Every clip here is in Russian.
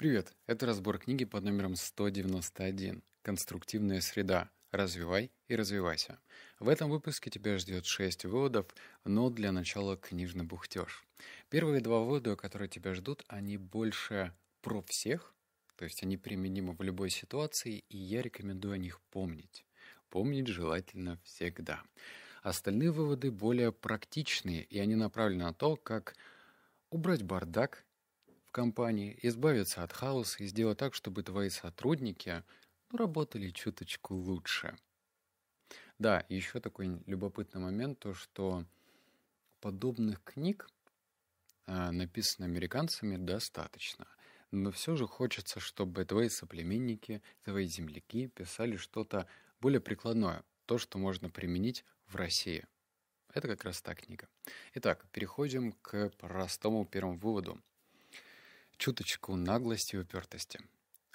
Привет! Это разбор книги под номером 191 «Конструктивная среда. Развивай и развивайся». В этом выпуске тебя ждет 6 выводов, но для начала книжный бухтеж. Первые два вывода, которые тебя ждут, они больше про всех, то есть они применимы в любой ситуации, и я рекомендую о них помнить. Помнить желательно всегда. Остальные выводы более практичные, и они направлены на то, как убрать бардак в компании, избавиться от хаоса и сделать так, чтобы твои сотрудники ну, работали чуточку лучше. Да, еще такой любопытный момент, то что подобных книг, а, написанных американцами, достаточно. Но все же хочется, чтобы твои соплеменники, твои земляки писали что-то более прикладное, то, что можно применить в России. Это как раз та книга. Итак, переходим к простому первому выводу чуточку наглости и упертости.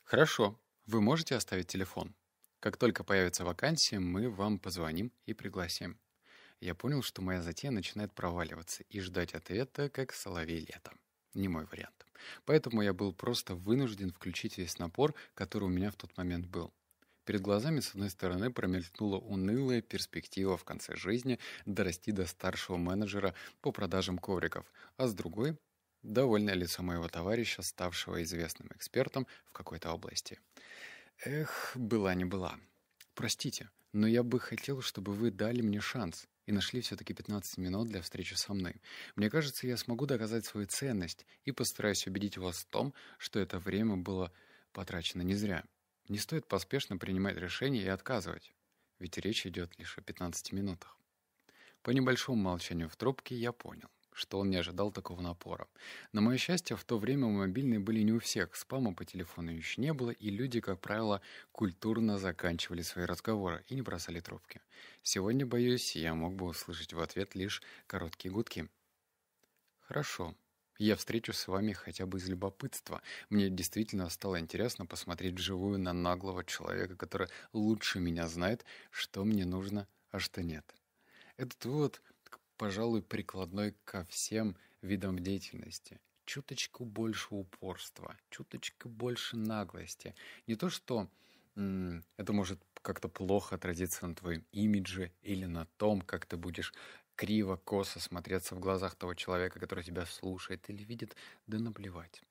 «Хорошо, вы можете оставить телефон. Как только появится вакансия, мы вам позвоним и пригласим». Я понял, что моя затея начинает проваливаться, и ждать ответа, как соловей летом. Не мой вариант. Поэтому я был просто вынужден включить весь напор, который у меня в тот момент был. Перед глазами, с одной стороны, промелькнула унылая перспектива в конце жизни дорасти до старшего менеджера по продажам ковриков, а с другой Довольное лицо моего товарища, ставшего известным экспертом в какой-то области. Эх, была не была. Простите, но я бы хотел, чтобы вы дали мне шанс и нашли все-таки 15 минут для встречи со мной. Мне кажется, я смогу доказать свою ценность и постараюсь убедить вас в том, что это время было потрачено не зря. Не стоит поспешно принимать решение и отказывать, ведь речь идет лишь о 15 минутах. По небольшому молчанию в трубке я понял что он не ожидал такого напора. На мое счастье, в то время мобильные были не у всех, спама по телефону еще не было, и люди, как правило, культурно заканчивали свои разговоры и не бросали трубки. Сегодня, боюсь, я мог бы услышать в ответ лишь короткие гудки. «Хорошо», я встречусь с вами хотя бы из любопытства. Мне действительно стало интересно посмотреть вживую на наглого человека, который лучше меня знает, что мне нужно, а что нет. Этот вывод пожалуй, прикладной ко всем видам деятельности. Чуточку больше упорства, чуточку больше наглости. Не то, что это может как-то плохо отразиться на твоем имидже или на том, как ты будешь криво, косо смотреться в глазах того человека, который тебя слушает или видит, да наплевать.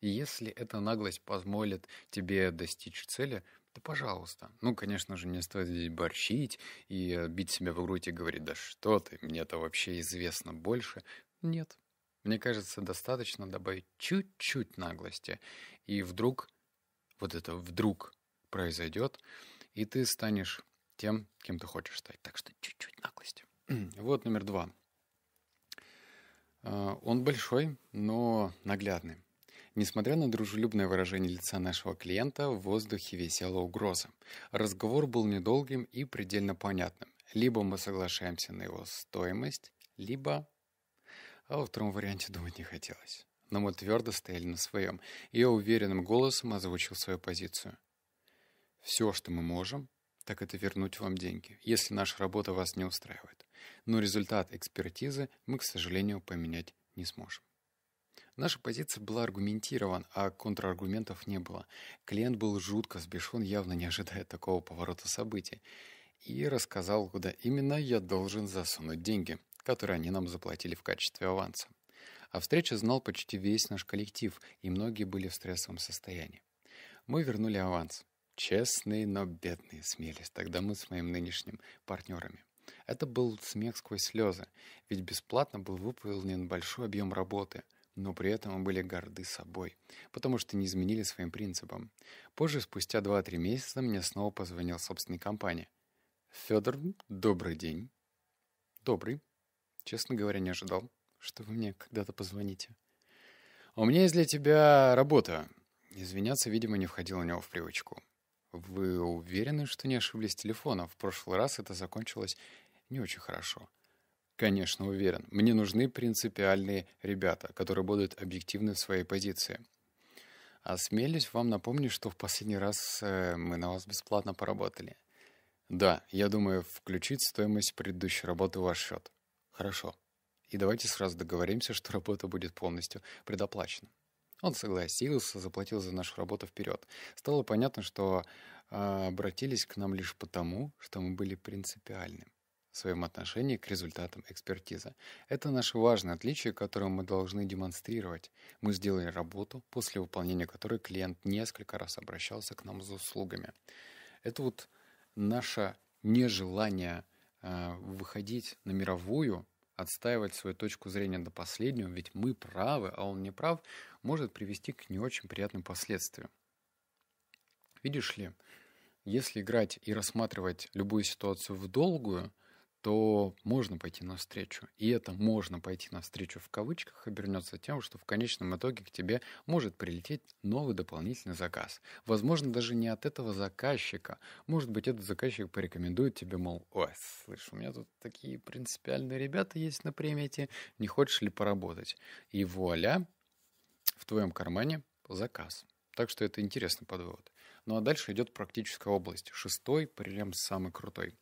если эта наглость позволит тебе достичь цели, да пожалуйста. Ну, конечно же, не стоит здесь борщить и бить себя в грудь и говорить, да что ты, мне это вообще известно больше. Нет. Мне кажется, достаточно добавить чуть-чуть наглости. И вдруг, вот это вдруг произойдет, и ты станешь тем, кем ты хочешь стать. Так что чуть-чуть наглости. вот номер два. Э, он большой, но наглядный. Несмотря на дружелюбное выражение лица нашего клиента, в воздухе висела угроза. Разговор был недолгим и предельно понятным. Либо мы соглашаемся на его стоимость, либо... А во втором варианте думать не хотелось. Но мы твердо стояли на своем, и я уверенным голосом озвучил свою позицию. «Все, что мы можем, так это вернуть вам деньги, если наша работа вас не устраивает. Но результат экспертизы мы, к сожалению, поменять не сможем. Наша позиция была аргументирована, а контраргументов не было. Клиент был жутко сбешен, явно не ожидая такого поворота событий. И рассказал, куда именно я должен засунуть деньги, которые они нам заплатили в качестве аванса. О а встрече знал почти весь наш коллектив, и многие были в стрессовом состоянии. Мы вернули аванс. Честные, но бедные смелись тогда мы с моим нынешним партнерами. Это был смех сквозь слезы, ведь бесплатно был выполнен большой объем работы — но при этом были горды собой, потому что не изменили своим принципам. Позже, спустя 2-3 месяца, мне снова позвонил собственник компании. «Федор, добрый день». «Добрый. Честно говоря, не ожидал, что вы мне когда-то позвоните». «У меня есть для тебя работа». Извиняться, видимо, не входило у него в привычку. «Вы уверены, что не ошиблись телефона? В прошлый раз это закончилось не очень хорошо». Конечно, уверен. Мне нужны принципиальные ребята, которые будут объективны в своей позиции. Осмелюсь вам напомнить, что в последний раз э, мы на вас бесплатно поработали. Да, я думаю, включить стоимость предыдущей работы в ваш счет. Хорошо. И давайте сразу договоримся, что работа будет полностью предоплачена. Он согласился, заплатил за нашу работу вперед. Стало понятно, что э, обратились к нам лишь потому, что мы были принципиальны в своем отношении к результатам экспертизы. Это наше важное отличие, которое мы должны демонстрировать. Мы сделали работу, после выполнения которой клиент несколько раз обращался к нам за услугами. Это вот наше нежелание э, выходить на мировую, отстаивать свою точку зрения до последнего, ведь мы правы, а он не прав, может привести к не очень приятным последствиям. Видишь ли, если играть и рассматривать любую ситуацию в долгую, то можно пойти навстречу. И это можно пойти навстречу в кавычках обернется тем, что в конечном итоге к тебе может прилететь новый дополнительный заказ. Возможно, даже не от этого заказчика. Может быть, этот заказчик порекомендует тебе, мол, ой, слышь, у меня тут такие принципиальные ребята есть на премиете, не хочешь ли поработать? И вуаля, в твоем кармане заказ. Так что это интересный подвод. Ну а дальше идет практическая область. Шестой, прям самый крутой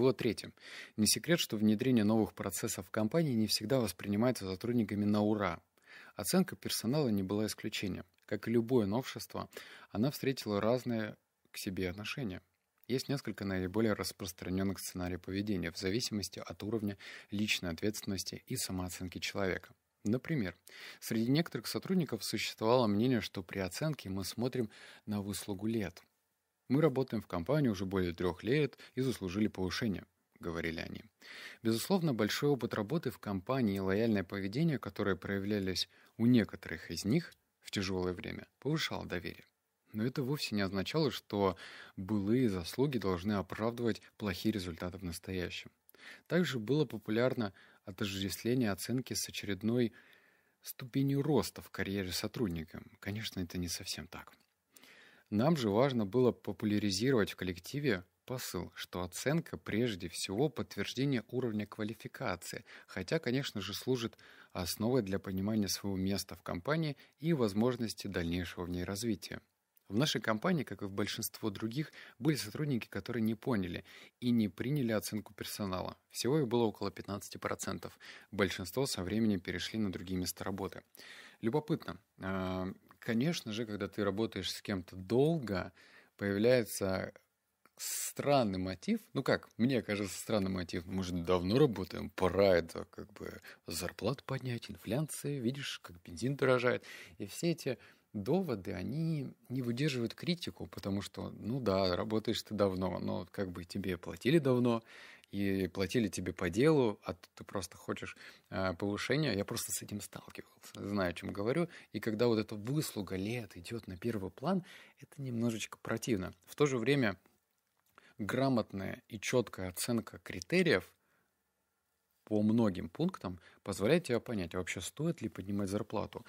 во третий. Не секрет, что внедрение новых процессов в компании не всегда воспринимается сотрудниками на ура. Оценка персонала не была исключением. Как и любое новшество, она встретила разные к себе отношения. Есть несколько наиболее распространенных сценариев поведения в зависимости от уровня личной ответственности и самооценки человека. Например, среди некоторых сотрудников существовало мнение, что при оценке мы смотрим на выслугу лет – мы работаем в компании уже более трех лет и заслужили повышение. — говорили они. Безусловно, большой опыт работы в компании и лояльное поведение, которое проявлялись у некоторых из них в тяжелое время, повышало доверие. Но это вовсе не означало, что былые заслуги должны оправдывать плохие результаты в настоящем. Также было популярно отождествление оценки с очередной ступенью роста в карьере сотрудника. Конечно, это не совсем так. Нам же важно было популяризировать в коллективе посыл, что оценка прежде всего подтверждение уровня квалификации, хотя, конечно же, служит основой для понимания своего места в компании и возможности дальнейшего в ней развития. В нашей компании, как и в большинстве других, были сотрудники, которые не поняли и не приняли оценку персонала. Всего их было около 15%. Большинство со временем перешли на другие места работы. Любопытно, а, конечно же, когда ты работаешь с кем-то долго, появляется странный мотив. Ну как, мне кажется, странный мотив. Может, давно работаем, пора это как бы зарплату поднять, инфляция, видишь, как бензин дорожает. И все эти доводы, они не выдерживают критику, потому что, ну да, работаешь ты давно, но как бы тебе платили давно, и платили тебе по делу, а ты просто хочешь э, повышения. Я просто с этим сталкивался, знаю, о чем говорю. И когда вот эта выслуга лет идет на первый план, это немножечко противно. В то же время грамотная и четкая оценка критериев по многим пунктам позволяет тебе понять, а вообще стоит ли поднимать зарплату.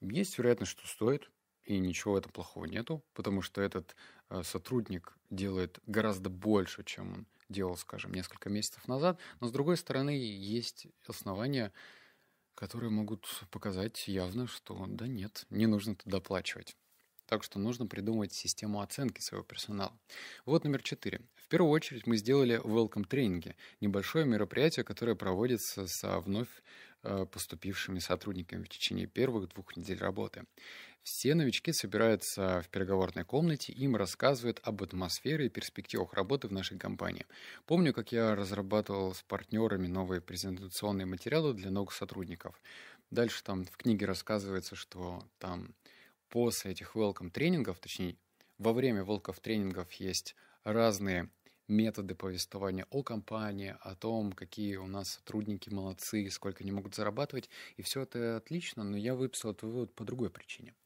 Есть вероятность, что стоит, и ничего в этом плохого нету, потому что этот э, сотрудник делает гораздо больше, чем он делал, скажем, несколько месяцев назад. Но, с другой стороны, есть основания, которые могут показать явно, что да нет, не нужно туда доплачивать. Так что нужно придумать систему оценки своего персонала. Вот номер четыре. В первую очередь мы сделали welcome тренинги, небольшое мероприятие, которое проводится со вновь э, поступившими сотрудниками в течение первых двух недель работы. Все новички собираются в переговорной комнате, им рассказывают об атмосфере и перспективах работы в нашей компании. Помню, как я разрабатывал с партнерами новые презентационные материалы для новых сотрудников. Дальше там в книге рассказывается, что там после этих welcome тренингов, точнее, во время welcome тренингов есть разные методы повествования о компании, о том, какие у нас сотрудники молодцы, сколько они могут зарабатывать. И все это отлично, но я выписал этот вывод по другой причине –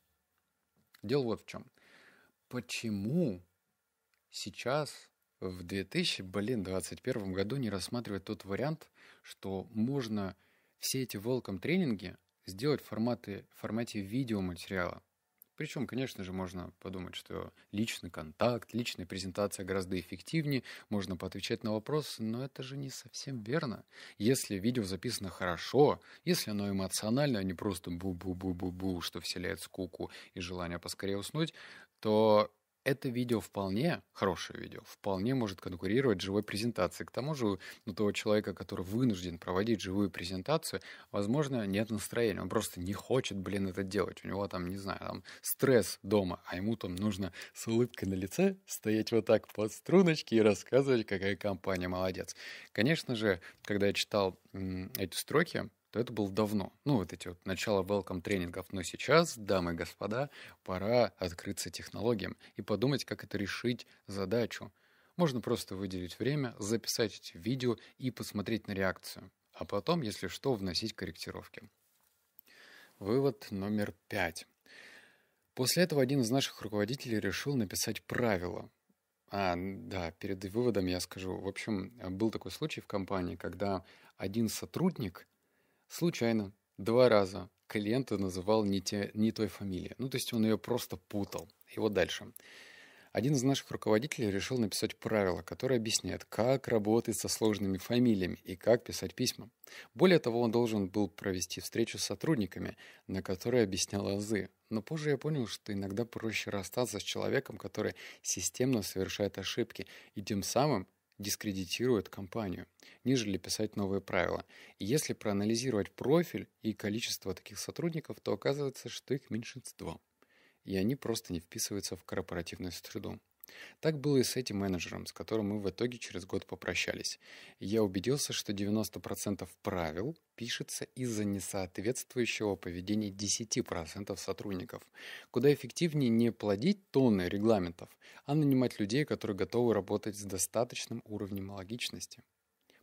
Дело вот в чем. Почему сейчас в 2000, блин, 2021 году не рассматривать тот вариант, что можно все эти welcome тренинги сделать в формате, в формате видеоматериала. Причем, конечно же, можно подумать, что личный контакт, личная презентация гораздо эффективнее, можно поотвечать на вопросы, но это же не совсем верно. Если видео записано хорошо, если оно эмоционально, а не просто бу-бу-бу-бу-бу, что вселяет скуку и желание поскорее уснуть, то это видео вполне, хорошее видео, вполне может конкурировать с живой презентацией. К тому же у того человека, который вынужден проводить живую презентацию, возможно, нет настроения. Он просто не хочет, блин, это делать. У него там, не знаю, там стресс дома, а ему там нужно с улыбкой на лице стоять вот так под струночки и рассказывать, какая компания молодец. Конечно же, когда я читал эти строки, то это было давно. Ну, вот эти вот начало welcome тренингов. Но сейчас, дамы и господа, пора открыться технологиям и подумать, как это решить задачу. Можно просто выделить время, записать эти видео и посмотреть на реакцию. А потом, если что, вносить корректировки. Вывод номер пять. После этого один из наших руководителей решил написать правила. А, да, перед выводом я скажу. В общем, был такой случай в компании, когда один сотрудник Случайно. Два раза клиента называл не, те, не той фамилии. Ну, то есть он ее просто путал. И вот дальше. Один из наших руководителей решил написать правило, которое объясняет, как работать со сложными фамилиями и как писать письма. Более того, он должен был провести встречу с сотрудниками, на которой объяснял азы. Но позже я понял, что иногда проще расстаться с человеком, который системно совершает ошибки, и тем самым дискредитирует компанию, нежели писать новые правила. И если проанализировать профиль и количество таких сотрудников, то оказывается, что их меньшинство, и они просто не вписываются в корпоративную среду. Так было и с этим менеджером, с которым мы в итоге через год попрощались. Я убедился, что 90% правил пишется из-за несоответствующего поведения 10% сотрудников. Куда эффективнее не плодить тонны регламентов, а нанимать людей, которые готовы работать с достаточным уровнем логичности.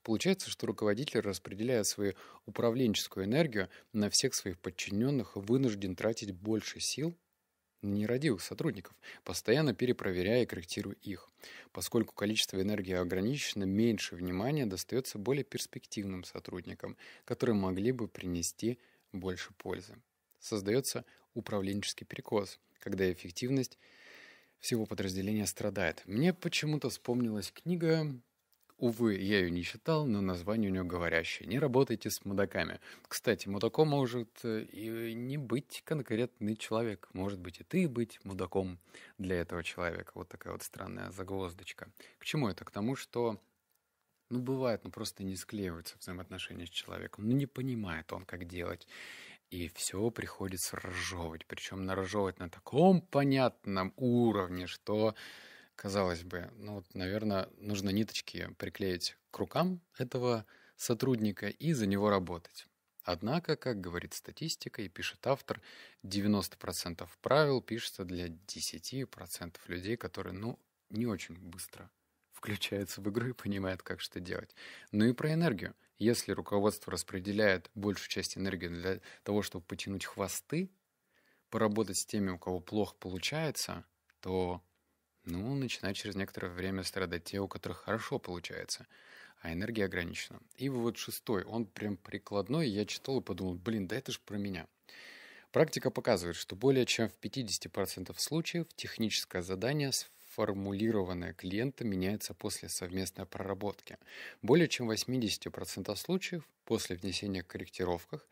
Получается, что руководитель, распределяя свою управленческую энергию на всех своих подчиненных, вынужден тратить больше сил нерадивых сотрудников, постоянно перепроверяя и корректируя их. Поскольку количество энергии ограничено, меньше внимания достается более перспективным сотрудникам, которые могли бы принести больше пользы. Создается управленческий перекос, когда эффективность всего подразделения страдает. Мне почему-то вспомнилась книга Увы, я ее не читал, но название у нее говорящее. Не работайте с мудаками. Кстати, мудаком может э, и не быть конкретный человек. Может быть и ты быть мудаком для этого человека. Вот такая вот странная загвоздочка. К чему это? К тому, что ну, бывает, ну, просто не склеиваются взаимоотношения с человеком. Ну, не понимает он, как делать. И все приходится разжевывать. Причем нарожевывать на таком понятном уровне, что казалось бы, ну вот, наверное, нужно ниточки приклеить к рукам этого сотрудника и за него работать. Однако, как говорит статистика и пишет автор, 90% правил пишется для 10% людей, которые, ну, не очень быстро включаются в игру и понимают, как что делать. Ну и про энергию. Если руководство распределяет большую часть энергии для того, чтобы потянуть хвосты, поработать с теми, у кого плохо получается, то ну, начинают через некоторое время страдать те, у которых хорошо получается, а энергия ограничена. И вот шестой, он прям прикладной, я читал и подумал, блин, да это ж про меня. Практика показывает, что более чем в 50% случаев техническое задание сформулированное клиента меняется после совместной проработки. Более чем в 80% случаев после внесения корректировок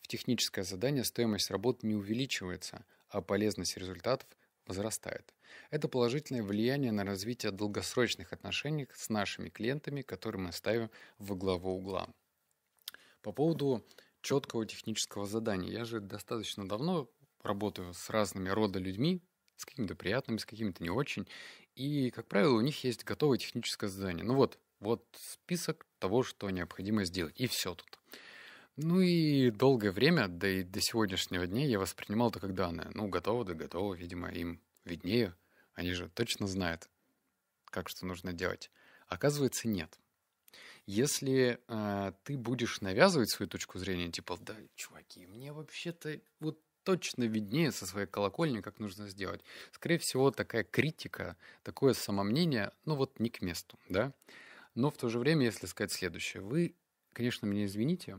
в техническое задание стоимость работ не увеличивается, а полезность результатов возрастает. Это положительное влияние на развитие долгосрочных отношений с нашими клиентами, которые мы ставим во главу угла. По поводу четкого технического задания. Я же достаточно давно работаю с разными рода людьми, с какими-то приятными, с какими-то не очень. И, как правило, у них есть готовое техническое задание. Ну вот, вот список того, что необходимо сделать. И все тут. Ну и долгое время, да и до сегодняшнего дня я воспринимал это как данное. Ну, готово, да готово, видимо, им виднее. Они же точно знают, как что нужно делать. Оказывается, нет. Если э, ты будешь навязывать свою точку зрения, типа, да, чуваки, мне вообще-то вот точно виднее со своей колокольни, как нужно сделать. Скорее всего, такая критика, такое самомнение, ну вот не к месту, да. Но в то же время, если сказать следующее, вы, конечно, меня извините,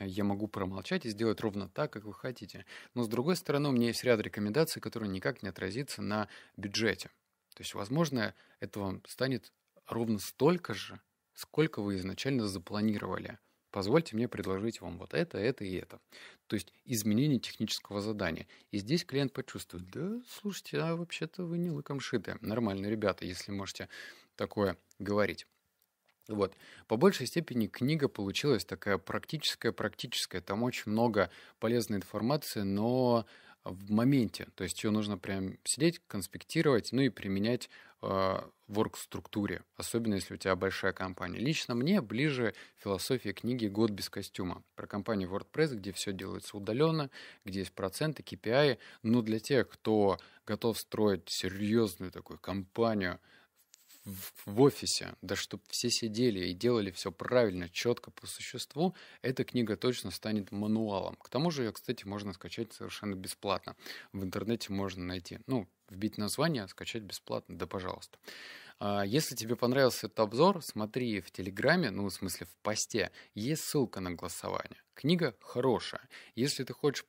я могу промолчать и сделать ровно так, как вы хотите. Но с другой стороны, у меня есть ряд рекомендаций, которые никак не отразятся на бюджете. То есть, возможно, это вам станет ровно столько же, сколько вы изначально запланировали. Позвольте мне предложить вам вот это, это и это. То есть изменение технического задания. И здесь клиент почувствует, да, слушайте, а вообще-то вы не лыком шиты. нормальные ребята, если можете такое говорить. Вот. По большей степени книга получилась такая практическая-практическая. Там очень много полезной информации, но в моменте. То есть ее нужно прям сидеть, конспектировать, ну и применять э, в орг-структуре, особенно если у тебя большая компания. Лично мне ближе философия книги «Год без костюма» про компанию WordPress, где все делается удаленно, где есть проценты, KPI. Но для тех, кто готов строить серьезную такую компанию в офисе, да чтобы все сидели и делали все правильно, четко, по существу, эта книга точно станет мануалом. К тому же ее, кстати, можно скачать совершенно бесплатно. В интернете можно найти. Ну, вбить название, скачать бесплатно, да пожалуйста. А, если тебе понравился этот обзор, смотри в Телеграме, ну, в смысле, в посте, есть ссылка на голосование. Книга хорошая. Если ты хочешь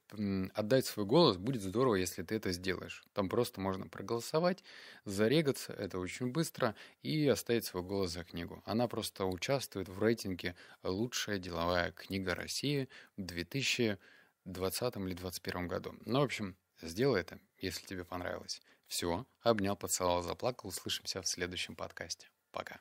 отдать свой голос, будет здорово, если ты это сделаешь. Там просто можно проголосовать, зарегаться, это очень быстро, и оставить свой голос за книгу. Она просто участвует в рейтинге «Лучшая деловая книга России» в 2020 или 2021 году. Ну, в общем, сделай это, если тебе понравилось. Все. Обнял, поцеловал, заплакал. Услышимся в следующем подкасте. Пока.